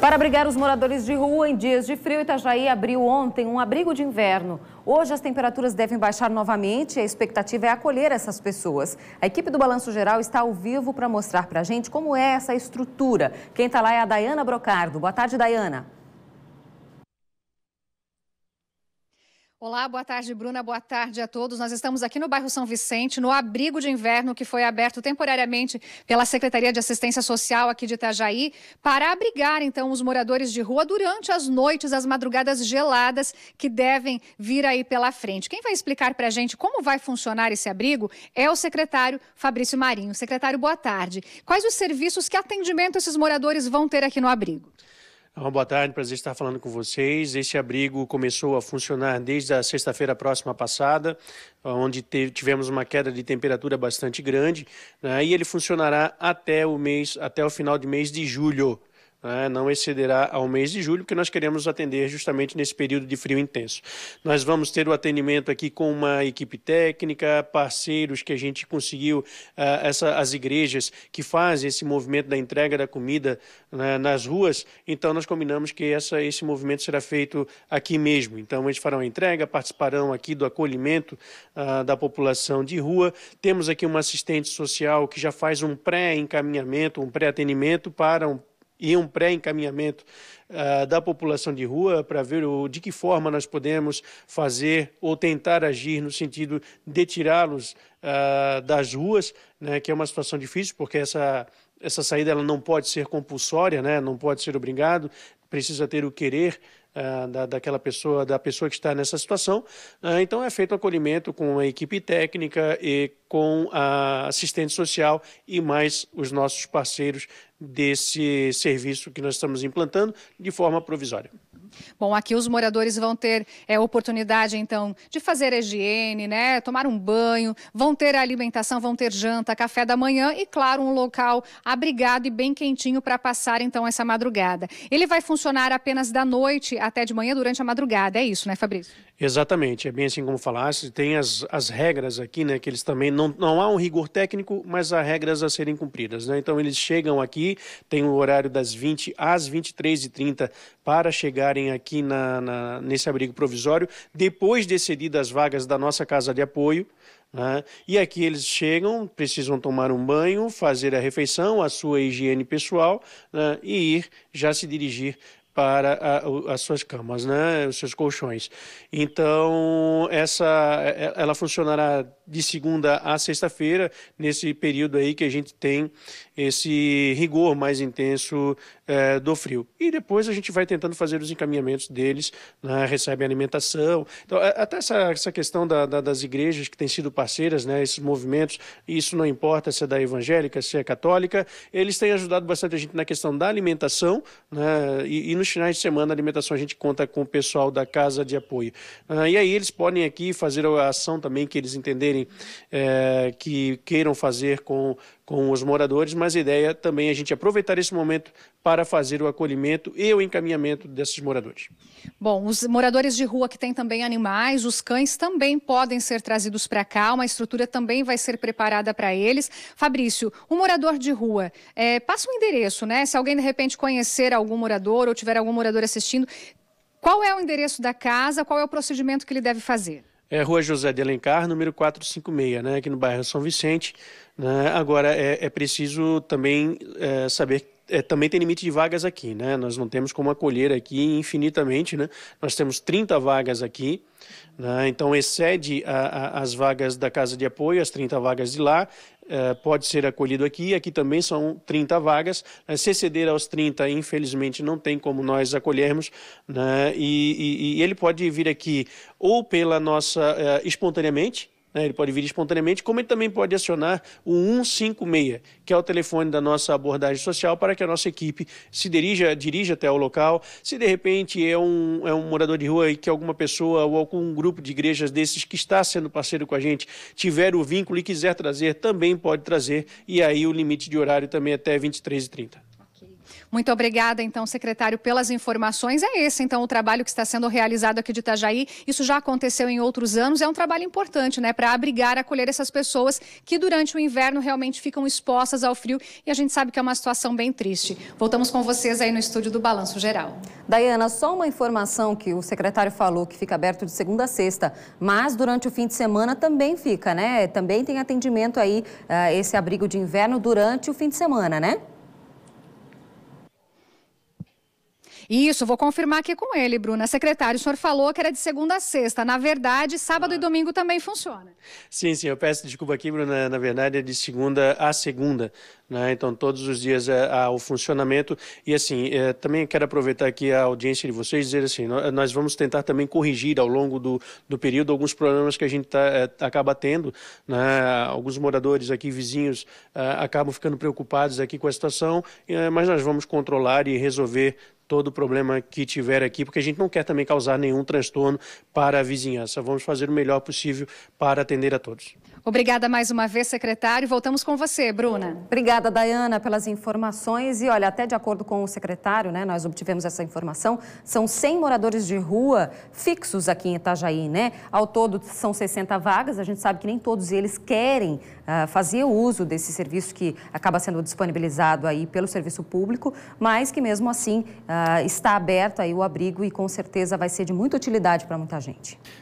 Para abrigar os moradores de rua em dias de frio, Itajaí abriu ontem um abrigo de inverno. Hoje as temperaturas devem baixar novamente e a expectativa é acolher essas pessoas. A equipe do Balanço Geral está ao vivo para mostrar para a gente como é essa estrutura. Quem está lá é a Dayana Brocardo. Boa tarde, Dayana. Olá, boa tarde, Bruna. Boa tarde a todos. Nós estamos aqui no bairro São Vicente, no abrigo de inverno que foi aberto temporariamente pela Secretaria de Assistência Social aqui de Itajaí para abrigar então os moradores de rua durante as noites, as madrugadas geladas que devem vir aí pela frente. Quem vai explicar para a gente como vai funcionar esse abrigo é o secretário Fabrício Marinho. Secretário, boa tarde. Quais os serviços, que atendimento esses moradores vão ter aqui no abrigo? Uma boa tarde, prazer estar falando com vocês. Esse abrigo começou a funcionar desde a sexta-feira próxima passada, onde teve, tivemos uma queda de temperatura bastante grande, né, e ele funcionará até o mês, até o final de mês de julho né, não excederá ao mês de julho, porque nós queremos atender justamente nesse período de frio intenso. Nós vamos ter o atendimento aqui com uma equipe técnica, parceiros que a gente conseguiu, uh, essa, as igrejas que fazem esse movimento da entrega da comida né, nas ruas, então nós combinamos que essa, esse movimento será feito aqui mesmo. Então eles farão a entrega, participarão aqui do acolhimento uh, da população de rua. Temos aqui uma assistente social que já faz um pré-encaminhamento, um pré-atendimento para um e um pré-encaminhamento uh, da população de rua para ver o, de que forma nós podemos fazer ou tentar agir no sentido de tirá-los uh, das ruas, né, que é uma situação difícil, porque essa, essa saída ela não pode ser compulsória, né, não pode ser obrigado, precisa ter o querer ah, da, daquela pessoa, da pessoa que está nessa situação. Então é feito o um acolhimento com a equipe técnica e com a assistente social e mais os nossos parceiros desse serviço que nós estamos implantando de forma provisória. Bom, aqui os moradores vão ter é, oportunidade, então, de fazer a higiene, né? Tomar um banho, vão ter alimentação, vão ter janta, café da manhã e, claro, um local abrigado e bem quentinho para passar, então, essa madrugada. Ele vai funcionar apenas da noite até de manhã, durante a madrugada, é isso, né, Fabrício? Exatamente, é bem assim como falasse, tem as, as regras aqui, né, que eles também, não, não há um rigor técnico, mas há regras a serem cumpridas, né? Então, eles chegam aqui tem o horário das 20 às 23h30 para chegarem aqui na, na, nesse abrigo provisório, depois de cedidas as vagas da nossa casa de apoio. Né? E aqui eles chegam, precisam tomar um banho, fazer a refeição, a sua higiene pessoal né? e ir já se dirigir para a, as suas camas, né, os seus colchões. Então, essa, é, é, ela funcionará de segunda a sexta-feira, nesse período aí que a gente tem esse rigor mais intenso é, do frio. E depois a gente vai tentando fazer os encaminhamentos deles, né, recebem alimentação. Então, é, até essa, essa questão da, da, das igrejas que têm sido parceiras, né, esses movimentos, isso não importa se é da evangélica, se é católica, eles têm ajudado bastante a gente na questão da alimentação né, e, e nos finais de semana, a alimentação a gente conta com o pessoal da Casa de Apoio. Ah, e aí eles podem aqui fazer a ação também que eles entenderem é, que queiram fazer com com os moradores, mas a ideia também é a gente aproveitar esse momento para fazer o acolhimento e o encaminhamento desses moradores. Bom, os moradores de rua que têm também animais, os cães também podem ser trazidos para cá, uma estrutura também vai ser preparada para eles. Fabrício, um morador de rua, é, passa um endereço, né? Se alguém de repente conhecer algum morador ou tiver algum morador assistindo, qual é o endereço da casa, qual é o procedimento que ele deve fazer? é Rua José de Alencar, número 456, né, aqui no bairro São Vicente. Né? Agora, é, é preciso também é, saber é, também tem limite de vagas aqui, né? Nós não temos como acolher aqui infinitamente, né? Nós temos 30 vagas aqui, né? então excede a, a, as vagas da casa de apoio, as 30 vagas de lá, é, pode ser acolhido aqui, aqui também são 30 vagas. Né? Se exceder aos 30, infelizmente, não tem como nós acolhermos, né? e, e, e ele pode vir aqui ou pela nossa, é, espontaneamente, né? ele pode vir espontaneamente, como ele também pode acionar o 156, que é o telefone da nossa abordagem social, para que a nossa equipe se dirija, dirija até o local. Se de repente é um, é um morador de rua e que alguma pessoa ou algum grupo de igrejas desses que está sendo parceiro com a gente tiver o vínculo e quiser trazer, também pode trazer, e aí o limite de horário também é até 23h30. Muito obrigada, então, secretário, pelas informações. É esse, então, o trabalho que está sendo realizado aqui de Itajaí. Isso já aconteceu em outros anos. É um trabalho importante, né, para abrigar, acolher essas pessoas que durante o inverno realmente ficam expostas ao frio. E a gente sabe que é uma situação bem triste. Voltamos com vocês aí no estúdio do Balanço Geral. Daiana, só uma informação que o secretário falou que fica aberto de segunda a sexta, mas durante o fim de semana também fica, né? Também tem atendimento aí, uh, esse abrigo de inverno durante o fim de semana, né? Isso, vou confirmar aqui com ele, Bruna. Secretário, o senhor falou que era de segunda a sexta. Na verdade, sábado ah. e domingo também funciona. Sim, sim, eu peço desculpa aqui, Bruna. Na verdade, é de segunda a segunda. Né? Então, todos os dias é, há o funcionamento. E assim, é, também quero aproveitar aqui a audiência de vocês dizer assim: nós vamos tentar também corrigir ao longo do, do período alguns problemas que a gente tá, é, acaba tendo. Né? Alguns moradores aqui, vizinhos, acabam ficando preocupados aqui com a situação, mas nós vamos controlar e resolver todo o problema que tiver aqui, porque a gente não quer também causar nenhum transtorno para a vizinhança. Vamos fazer o melhor possível para atender a todos. Obrigada mais uma vez, secretário. Voltamos com você, Bruna. Obrigada, Dayana, pelas informações. E olha, até de acordo com o secretário, né, nós obtivemos essa informação, são 100 moradores de rua fixos aqui em Itajaí, né? Ao todo são 60 vagas. A gente sabe que nem todos eles querem uh, fazer uso desse serviço que acaba sendo disponibilizado aí pelo serviço público, mas que mesmo assim uh, ah, está aberto aí o abrigo e com certeza vai ser de muita utilidade para muita gente.